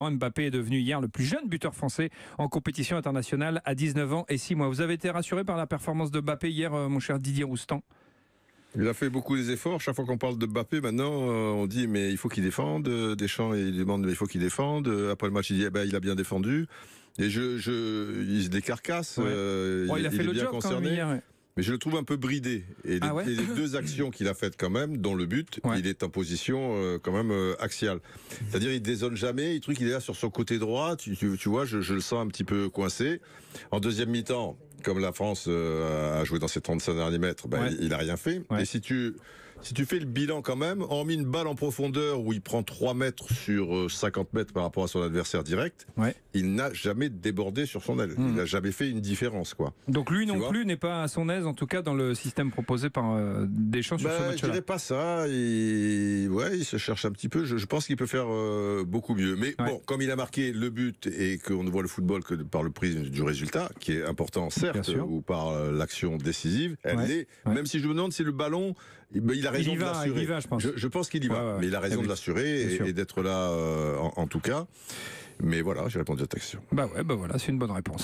Mbappé est devenu hier le plus jeune buteur français en compétition internationale à 19 ans et 6 mois. Vous avez été rassuré par la performance de Mbappé hier, euh, mon cher Didier Roustan il a fait beaucoup d'efforts, Chaque fois qu'on parle de Mbappé, maintenant, euh, on dit mais il faut qu'il défende. Euh, Deschamps, il demande mais il faut qu'il défende. Après le match, il dit eh ben, il a bien défendu. Et je, je, il se décarcasse. il, a fait le job concerné. Mais je le trouve un peu bridé. Ah et les, deux actions qu'il a faites quand même, dont le but, il est en position euh, quand même euh, axiale. C'est-à-dire il dézone jamais, il truc il est là sur son côté droit, tu, vois, je, le sens un petit peu coincé. En deuxième mi-temps, comme la France euh, a joué dans ses 35 derniers mètres, ben, il, il rien fait. Et si tu si tu fais le bilan quand même, hormis une balle en profondeur où il prend 3 mètres sur 50 euh, mètres par rapport à son adversaire direct, il n'a jamais débordé sur son aile. Il n'a hmm. jamais fait une différence. quoi. Donc lui non plus n'est pas à son aise, en tout cas dans le système proposé par euh, Deschamps sur ce bah, match-là. Je dirais pas ça. Il... Ouais, il se cherche un petit peu. Je, pense qu'il peut faire euh, beaucoup mieux. Mais bon, comme il a marqué le but et qu'on ne voit le football que par le prisme du résultat, qui est important certes, ou par l'action décisive, même si je me demande si le ballon, bah, a il va, de Je pense, je, pense qu'il y va. Mais il a raison eh de l'assurer et, d'être là euh, en, tout cas. Mais voilà, j'ai répondu à ta question. Bah ouais, bah voilà, c'est une bonne réponse.